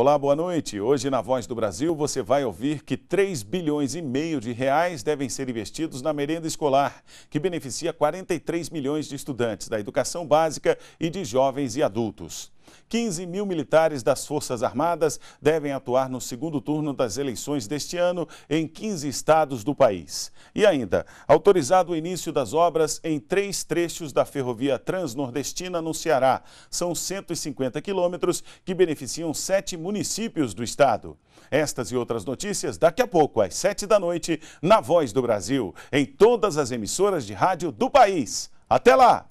Olá, boa noite. Hoje na Voz do Brasil você vai ouvir que 3 bilhões e meio de reais devem ser investidos na merenda escolar, que beneficia 43 milhões de estudantes da educação básica e de jovens e adultos. 15 mil militares das Forças Armadas devem atuar no segundo turno das eleições deste ano em 15 estados do país. E ainda, autorizado o início das obras em três trechos da Ferrovia Transnordestina no Ceará. São 150 quilômetros que beneficiam sete municípios do estado. Estas e outras notícias daqui a pouco, às 7 da noite, na Voz do Brasil, em todas as emissoras de rádio do país. Até lá!